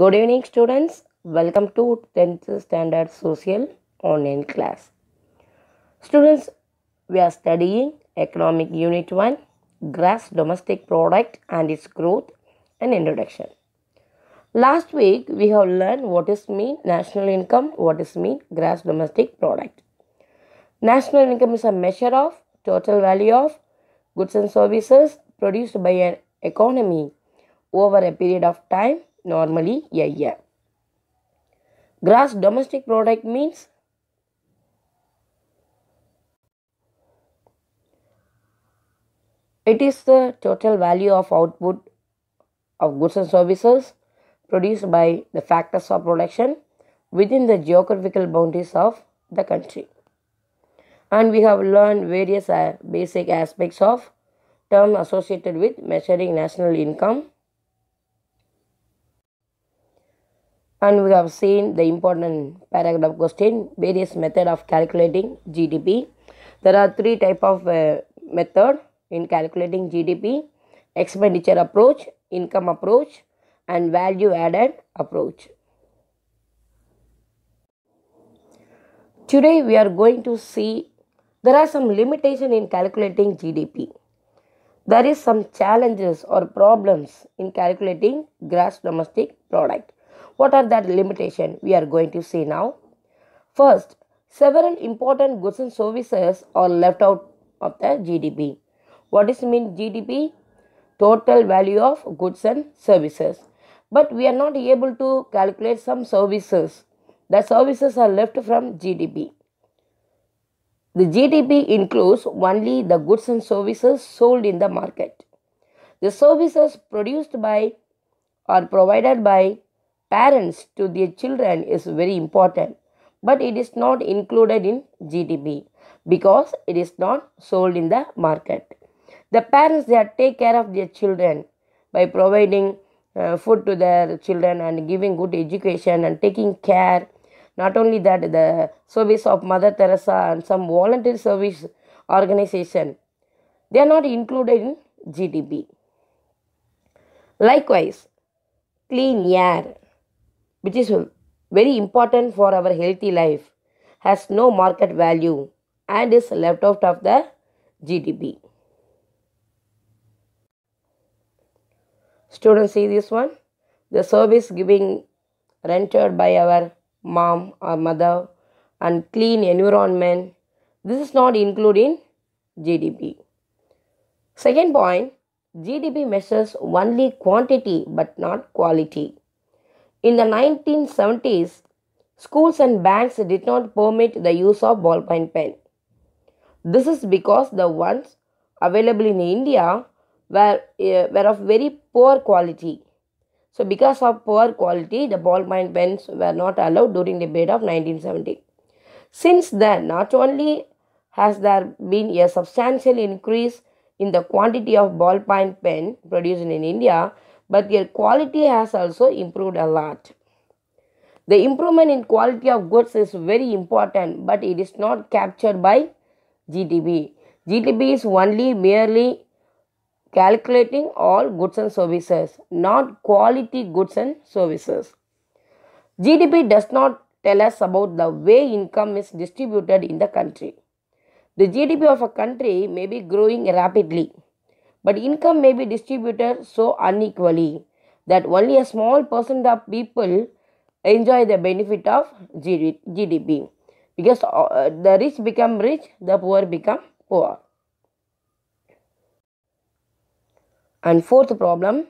Good evening students. Welcome to 10th standard social online class. Students, we are studying economic unit 1 gross domestic product and its growth and introduction. Last week we have learned what is mean national income, what is mean gross domestic product. National income is a measure of total value of goods and services produced by an economy over a period of time normally a year. Gross domestic product means it is the total value of output of goods and services produced by the factors of production within the geographical boundaries of the country. And we have learned various uh, basic aspects of terms associated with measuring national income and we have seen the important paragraph question various method of calculating GDP there are three type of uh, method in calculating GDP expenditure approach income approach and value added approach today we are going to see there are some limitation in calculating GDP there is some challenges or problems in calculating gross domestic product what are that limitation? We are going to see now. First, several important goods and services are left out of the GDP. What is mean GDP? Total value of goods and services. But we are not able to calculate some services. The services are left from GDP. The GDP includes only the goods and services sold in the market. The services produced by or provided by parents to their children is very important, but it is not included in GDP because it is not sold in the market. The parents they take care of their children by providing uh, food to their children and giving good education and taking care. Not only that, the service of Mother Teresa and some volunteer service organization they are not included in GDP. Likewise, clean air which is very important for our healthy life, has no market value and is left out of the GDP. Students, see this one. The service giving rendered by our mom or mother and clean environment. This is not included in GDP. Second point, GDP measures only quantity but not quality. In the 1970s, schools and banks did not permit the use of ballpoint pen. This is because the ones available in India were, uh, were of very poor quality. So, because of poor quality, the ballpoint pens were not allowed during the period of 1970. Since then, not only has there been a substantial increase in the quantity of ballpoint pen produced in India, but their quality has also improved a lot. The improvement in quality of goods is very important, but it is not captured by GDP. GDP is only merely calculating all goods and services, not quality goods and services. GDP does not tell us about the way income is distributed in the country. The GDP of a country may be growing rapidly, but income may be distributed so unequally that only a small percent of people enjoy the benefit of GDP because uh, the rich become rich, the poor become poor. And fourth problem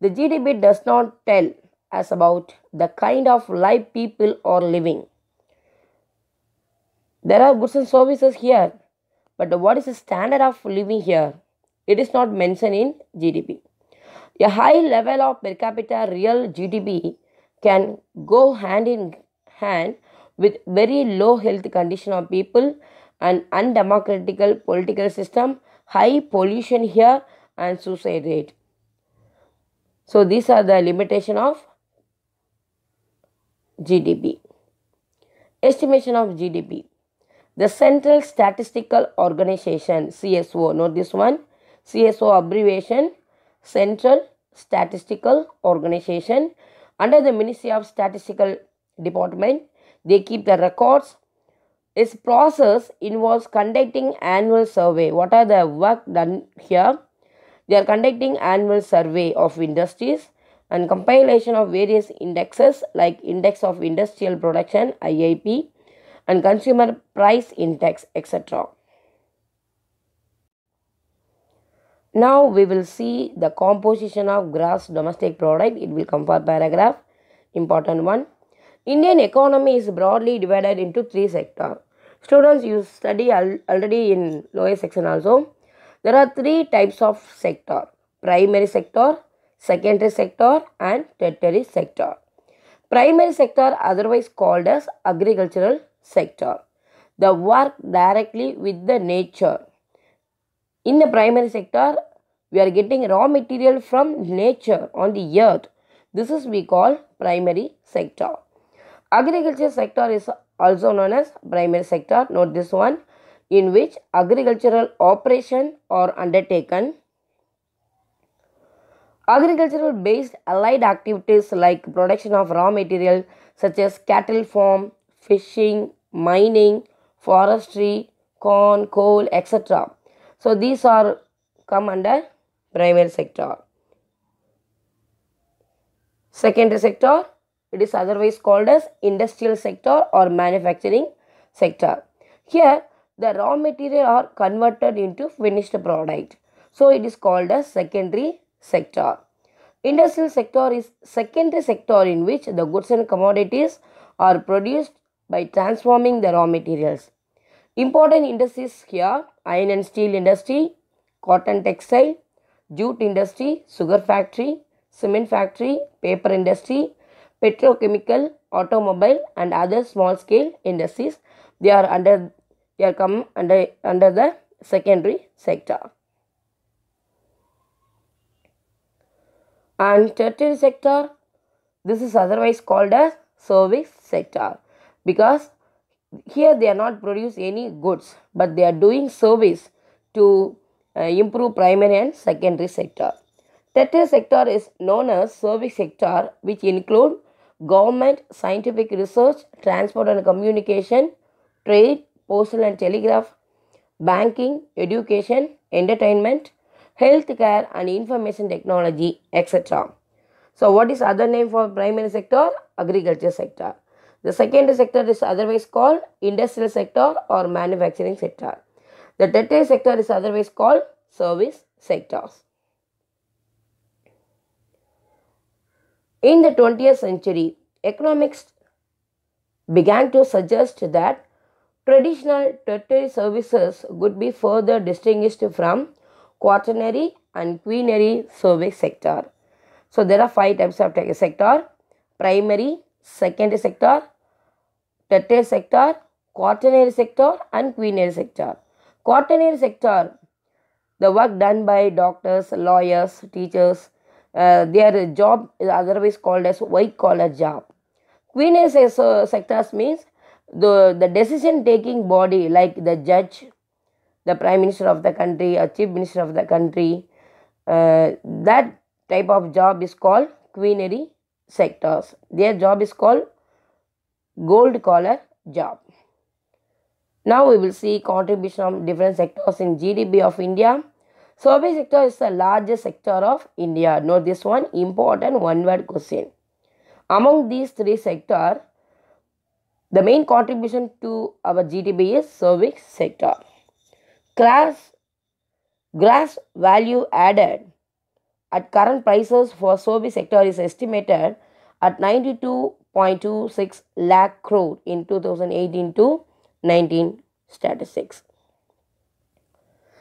the GDP does not tell us about the kind of life people are living. There are goods and services here, but what is the standard of living here? It is not mentioned in GDP. A high level of per capita real GDP can go hand in hand with very low health condition of people and undemocratical political system, high pollution here and suicide rate. So these are the limitation of GDP. Estimation of GDP. The Central Statistical Organization, CSO, note this one, CSO abbreviation Central Statistical Organization under the Ministry of Statistical Department. They keep the records. This process involves conducting annual survey. What are the work done here? They are conducting annual survey of industries and compilation of various indexes like Index of Industrial Production, IIP, and Consumer Price Index, etc. Now we will see the composition of gross domestic product. It will come for paragraph. Important one. Indian economy is broadly divided into three sectors. Students, you study already in lower section also. There are three types of sector. Primary sector, secondary sector and tertiary sector. Primary sector otherwise called as agricultural sector. The work directly with the nature in the primary sector, we are getting raw material from nature on the earth. This is we call primary sector. Agriculture sector is also known as primary sector. Note this one in which agricultural operation are undertaken. Agricultural based allied activities like production of raw material such as cattle farm, fishing, mining, forestry, corn, coal, etc. So these are come under primary sector. Secondary sector, it is otherwise called as industrial sector or manufacturing sector. Here, the raw material are converted into finished product. So, it is called as secondary sector. Industrial sector is secondary sector in which the goods and commodities are produced by transforming the raw materials Important industries here iron and steel industry, cotton textile, jute industry, sugar factory, cement factory, paper industry, petrochemical, automobile and other small scale industries. They are under they are come under under the secondary sector. And tertiary sector, this is otherwise called as service sector because here they are not produce any goods but they are doing service to uh, improve primary and secondary sector. Third sector is known as service sector which include government, scientific research, transport and communication, trade, postal and telegraph, banking, education, entertainment, healthcare and information technology etc. So what is other name for primary sector? Agriculture sector. The second sector is otherwise called industrial sector or manufacturing sector. The third sector is otherwise called service sectors. In the 20th century, economics began to suggest that traditional tertiary services could be further distinguished from quaternary and quinary service sector. So there are five types of sector, primary, secondary sector, tertiary sector, quaternary sector and quinary sector. Quaternary sector, the work done by doctors, lawyers, teachers, uh, their job is otherwise called as white collar job. Quinary sectors means the, the decision taking body like the judge, the prime minister of the country a chief minister of the country, uh, that type of job is called quinary sectors. Their job is called gold collar job. Now we will see contribution of different sectors in GDP of India. Service sector is the largest sector of India. Note this one important one word question. Among these three sectors, the main contribution to our GDP is service sector. Class gross value added at current prices for service sector is estimated at 92.26 lakh crore in 2018 to 19 statistics.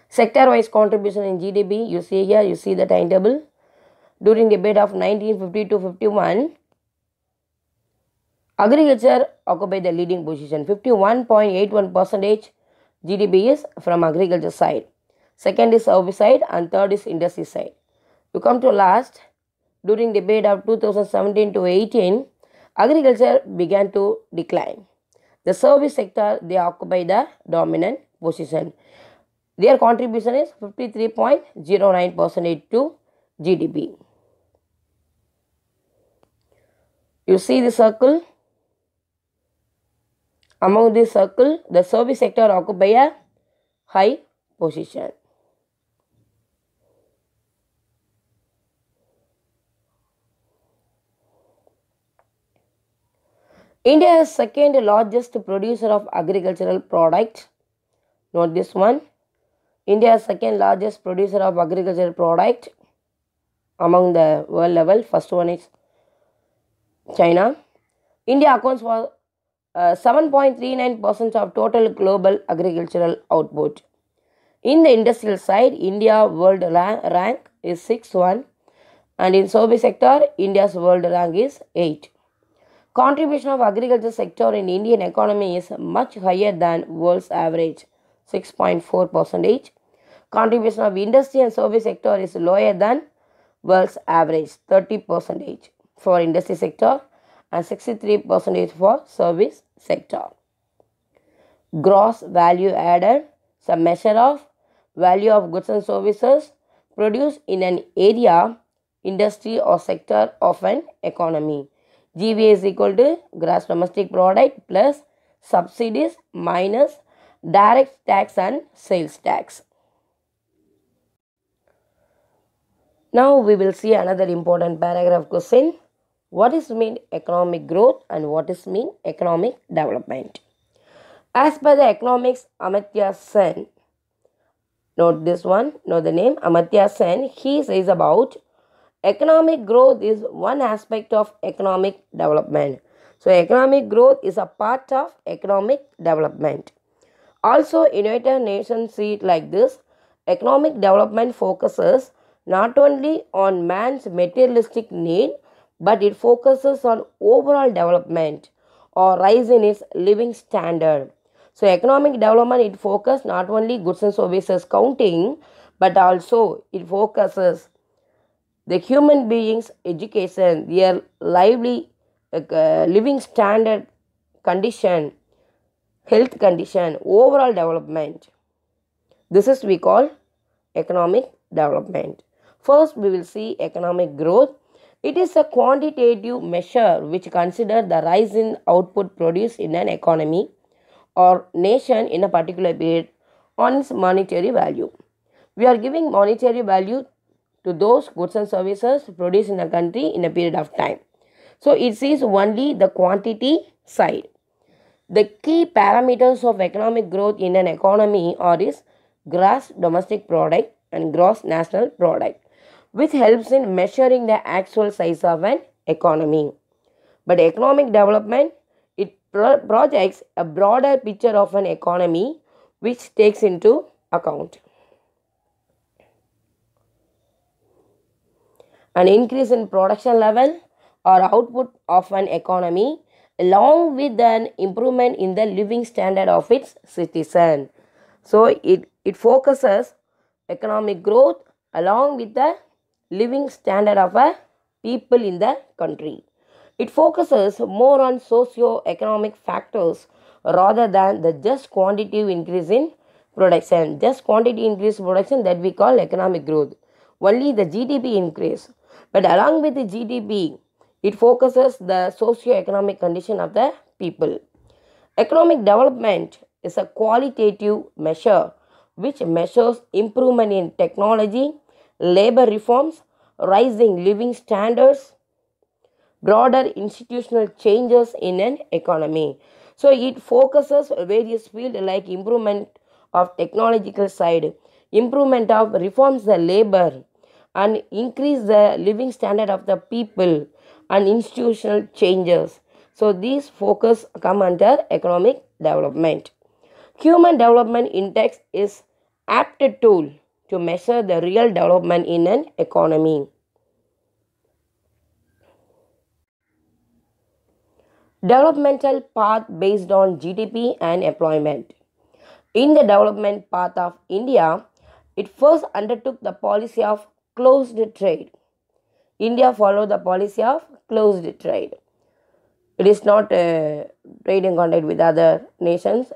Sector wise contribution in GDP, you see here, you see the timetable. During the period of 1950 to 51, agriculture occupied the leading position. 51.81 percentage GDP is from agriculture side. Second is service side and third is industry side. You come to last, during the period of 2017 to 18, agriculture began to decline. The service sector, they occupy the dominant position. Their contribution is 53.09% to GDP. You see the circle? Among this circle, the service sector occupy a high position. India is second largest producer of agricultural product, Note this one. India is second largest producer of agricultural product among the world level. First one is China. India accounts for 7.39% uh, of total global agricultural output. In the industrial side, India world rank is 6 1 and in service sector, India's world rank is 8. Contribution of agriculture sector in Indian economy is much higher than world's average 6.4 percentage. Contribution of industry and service sector is lower than world's average 30 percentage for industry sector and 63 percentage for service sector. Gross value added is a measure of value of goods and services produced in an area, industry or sector of an economy. GVA is equal to gross domestic product plus subsidies minus direct tax and sales tax. Now we will see another important paragraph question. What is mean economic growth and what is mean economic development? As per the economics Amartya Sen, note this one, know the name Amartya Sen, he says about Economic growth is one aspect of economic development. So, economic growth is a part of economic development. Also, United Nations see it like this economic development focuses not only on man's materialistic need but it focuses on overall development or rise in its living standard. So, economic development it focuses not only goods and services counting but also it focuses the human beings' education, their lively, uh, living standard, condition, health condition, overall development. This is we call economic development. First, we will see economic growth. It is a quantitative measure which considers the rise in output produced in an economy or nation in a particular period on its monetary value. We are giving monetary value to those goods and services produced in a country in a period of time. So it sees only the quantity side. The key parameters of economic growth in an economy are its gross domestic product and gross national product which helps in measuring the actual size of an economy. But economic development it pro projects a broader picture of an economy which takes into account an increase in production level or output of an economy along with an improvement in the living standard of its citizen. So it, it focuses economic growth along with the living standard of a people in the country. It focuses more on socio-economic factors rather than the just quantitative increase in production. Just quantity increase production that we call economic growth. Only the GDP increase but along with the GDP, it focuses the socio-economic condition of the people. Economic development is a qualitative measure which measures improvement in technology, labor reforms, rising living standards, broader institutional changes in an economy. So it focuses various fields like improvement of technological side, improvement of reforms the labor, and increase the living standard of the people and institutional changes. So these focus come under economic development. Human development index is apt tool to measure the real development in an economy. Developmental path based on GDP and employment. In the development path of India, it first undertook the policy of closed trade. India follow the policy of closed trade. It is not uh, trade in contact with other nations.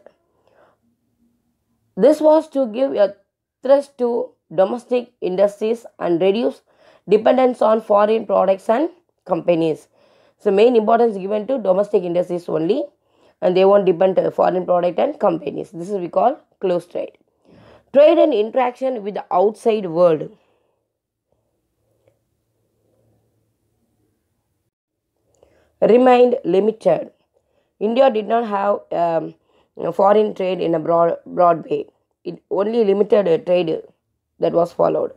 This was to give a thrust to domestic industries and reduce dependence on foreign products and companies. So main importance given to domestic industries only and they won't depend on uh, foreign product and companies. This is we call closed trade. Trade and interaction with the outside world. remained limited. India did not have um, foreign trade in a broad, broad way. It only limited trade that was followed.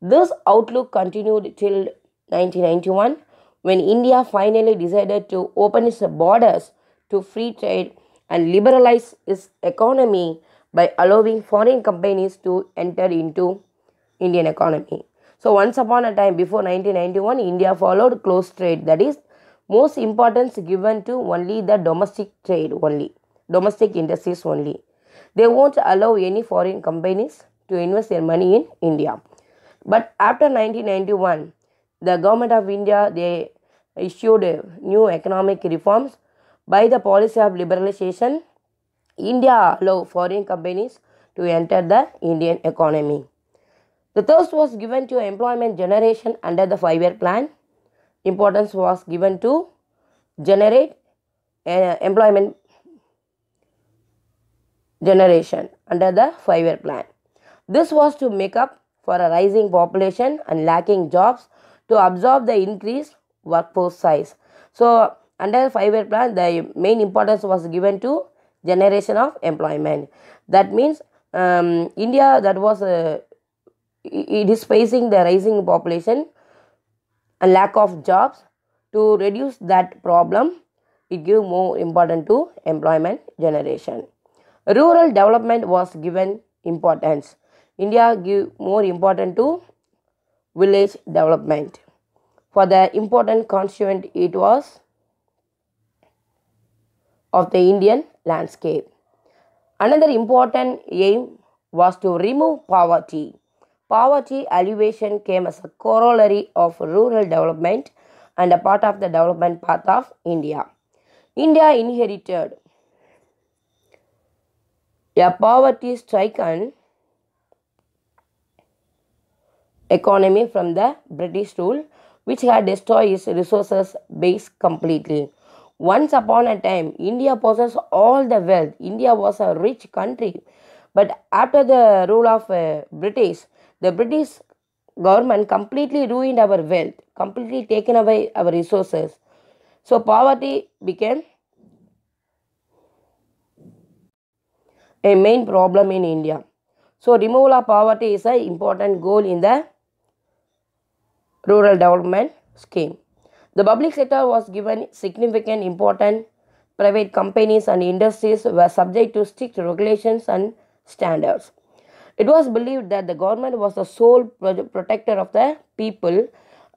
This outlook continued till 1991 when India finally decided to open its borders to free trade and liberalize its economy by allowing foreign companies to enter into Indian economy. So once upon a time before 1991 India followed closed trade that is most importance given to only the domestic trade only, domestic industries only. They won't allow any foreign companies to invest their money in India. But after 1991, the government of India, they issued new economic reforms by the policy of liberalization. India allowed foreign companies to enter the Indian economy. The thrust was given to employment generation under the five-year plan importance was given to generate uh, employment generation under the five year plan. This was to make up for a rising population and lacking jobs to absorb the increased workforce size. So, under the five year plan, the main importance was given to generation of employment. That means um, India that was uh, it is facing the rising population a lack of jobs to reduce that problem it give more importance to employment generation rural development was given importance india give more importance to village development for the important constituent it was of the indian landscape another important aim was to remove poverty Poverty alleviation came as a corollary of rural development and a part of the development path of India. India inherited a poverty stricken economy from the British rule, which had destroyed its resources base completely. Once upon a time, India possessed all the wealth. India was a rich country. But after the rule of uh, British, the British government completely ruined our wealth, completely taken away our resources. So poverty became a main problem in India. So removal of poverty is an important goal in the rural development scheme. The public sector was given significant importance. Private companies and industries were subject to strict regulations and standards. It was believed that the government was the sole protector of the people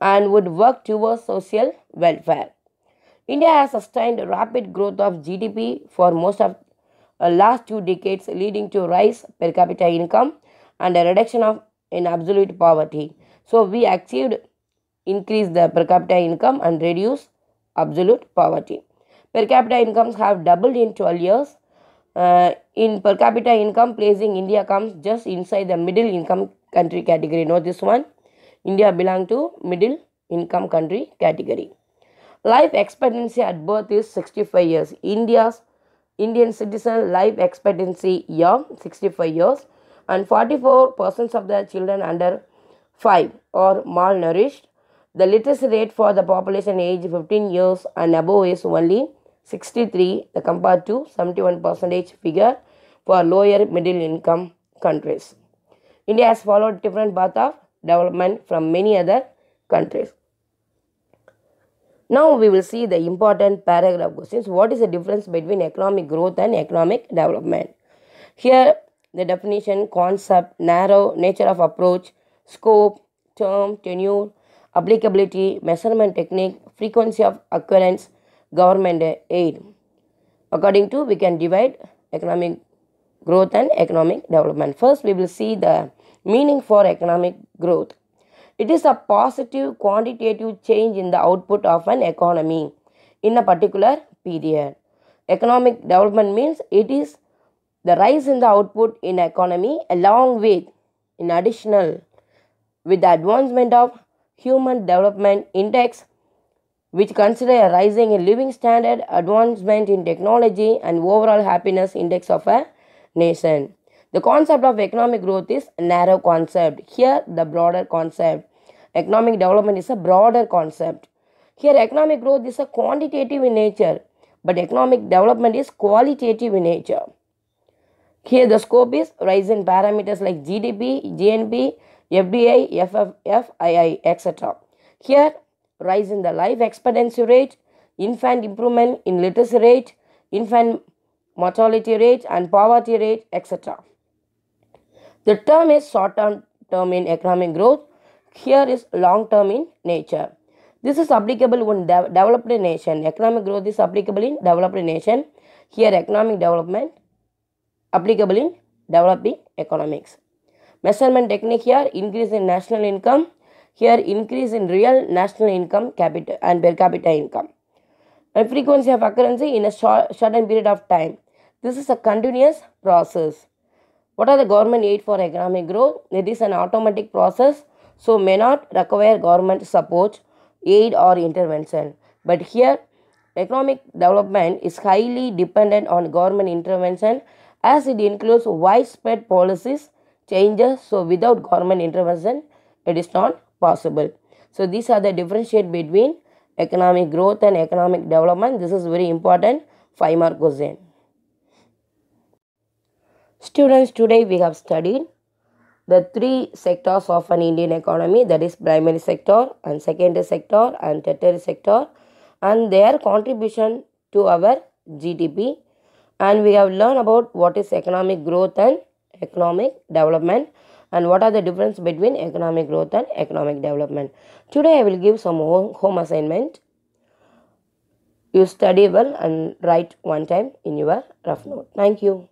and would work towards social welfare. India has sustained rapid growth of GDP for most of the uh, last two decades, leading to rise per capita income and a reduction of in absolute poverty. So we achieved increase the per capita income and reduce absolute poverty. Per capita incomes have doubled in 12 years uh, in per capita income placing India comes just inside the middle income country category. Know this one? India belong to middle income country category. Life expectancy at birth is 65 years. India's Indian citizen life expectancy year 65 years and 44% of the children under 5 are malnourished. The literacy rate for the population age 15 years and above is only 63 the compared to 71 percentage figure for lower middle income countries. India has followed different path of development from many other countries. Now we will see the important paragraph questions. What is the difference between economic growth and economic development? Here the definition, concept, narrow, nature of approach, scope, term, tenure, applicability, measurement technique, frequency of occurrence, government aid. According to, we can divide economic growth and economic development. First, we will see the meaning for economic growth. It is a positive quantitative change in the output of an economy in a particular period. Economic development means it is the rise in the output in economy along with, in additional, with the advancement of Human Development Index which consider a rising in living standard, advancement in technology, and overall happiness index of a nation. The concept of economic growth is a narrow concept. Here, the broader concept. Economic development is a broader concept. Here, economic growth is a quantitative in nature, but economic development is qualitative in nature. Here, the scope is rising parameters like GDP, GNP, FDI, FFI, etc. Here, rise in the life expectancy rate, infant improvement in literacy rate, infant mortality rate, and poverty rate, etc. The term is short term term in economic growth, here is long term in nature. This is applicable in de developed nation. Economic growth is applicable in developed nation. Here economic development applicable in developing economics. Measurement technique here increase in national income here, increase in real national income capital, and per capita income. And frequency of occurrence in a short, certain period of time. This is a continuous process. What are the government aid for economic growth? It is an automatic process, so may not require government support, aid or intervention. But here, economic development is highly dependent on government intervention as it includes widespread policies changes so without government intervention it is not possible. So these are the differentiate between economic growth and economic development. This is very important five mark question. Students, today we have studied the three sectors of an Indian economy that is primary sector and secondary sector and tertiary sector and their contribution to our GDP and we have learned about what is economic growth and economic development and what are the difference between economic growth and economic development. Today I will give some home assignment. You study well and write one time in your rough note. Thank you.